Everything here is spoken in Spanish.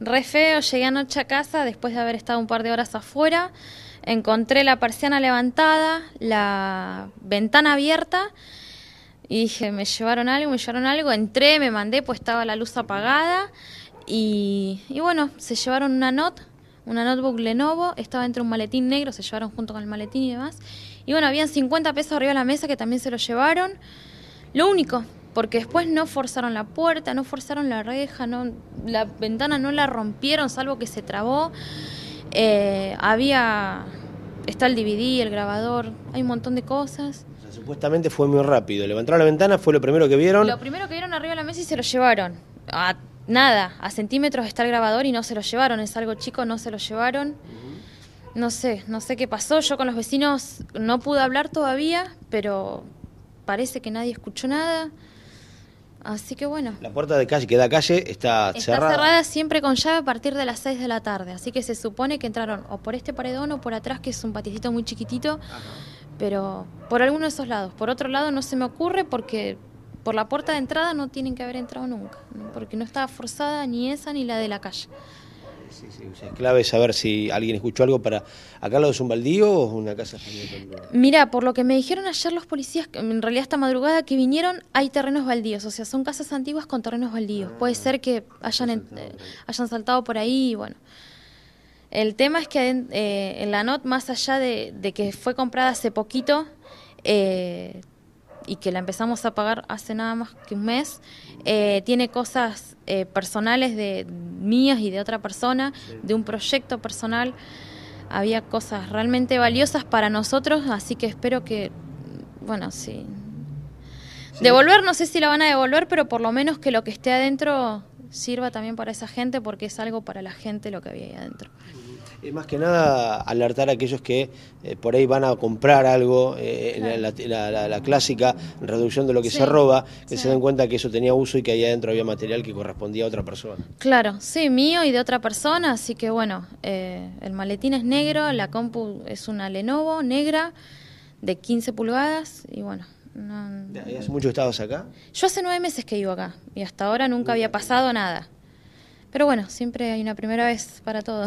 Re feo, llegué anoche a casa después de haber estado un par de horas afuera, encontré la persiana levantada, la ventana abierta y dije, me llevaron algo, me llevaron algo, entré, me mandé, pues estaba la luz apagada y, y bueno, se llevaron una not, una notebook Lenovo, estaba entre un maletín negro, se llevaron junto con el maletín y demás. Y bueno, habían 50 pesos arriba de la mesa que también se lo llevaron. Lo único, porque después no forzaron la puerta, no forzaron la reja, no, la ventana no la rompieron, salvo que se trabó. Eh, había, está el DVD, el grabador, hay un montón de cosas. supuestamente fue muy rápido. Levantaron la ventana, fue lo primero que vieron. Lo primero que vieron arriba de la mesa y se lo llevaron. A nada, a centímetros está el grabador y no se lo llevaron. Es algo chico, no se lo llevaron. No sé, no sé qué pasó. Yo con los vecinos no pude hablar todavía, pero parece que nadie escuchó nada. Así que bueno. La puerta de calle que da calle está, cerrada. Está cerrada siempre con llave a partir de las 6 de la tarde. Así que se supone que entraron o por este paredón o por atrás, que es un paticito muy chiquitito. Pero por alguno de esos lados. Por otro lado no se me ocurre porque por la puerta de entrada no tienen que haber entrado nunca. Porque no estaba forzada ni esa ni la de la calle sí, sí. es clave saber si alguien escuchó algo para... ¿Acá lo es un baldío o una casa Mira, por lo que me dijeron ayer los policías, en realidad esta madrugada que vinieron, hay terrenos baldíos. O sea, son casas antiguas con terrenos baldíos. Ah, Puede ser que hayan, saltado, eh, hayan saltado por ahí bueno... El tema es que eh, en la NOT, más allá de, que fue comprada hace poquito, eh, y que la empezamos a pagar hace nada más que un mes, eh, tiene cosas eh, personales de mías y de otra persona, de un proyecto personal. Había cosas realmente valiosas para nosotros, así que espero que, bueno, sí. Devolver, no sé si la van a devolver, pero por lo menos que lo que esté adentro sirva también para esa gente, porque es algo para la gente lo que había ahí adentro. Y más que nada alertar a aquellos que eh, por ahí van a comprar algo, en eh, la, la, clásica reducción de lo que se roba, que se den cuenta que eso tenía uso y que ahí adentro había material que correspondía a otra persona. Claro, sí, mío y de otra persona, así que bueno, eh, el maletín es negro, la compu es una Lenovo negra de 15 pulgadas y bueno. No, hace mucho estabas acá? Yo hace nueve meses que vivo acá y hasta ahora nunca había pasado nada. Pero bueno, siempre hay una primera vez para todo.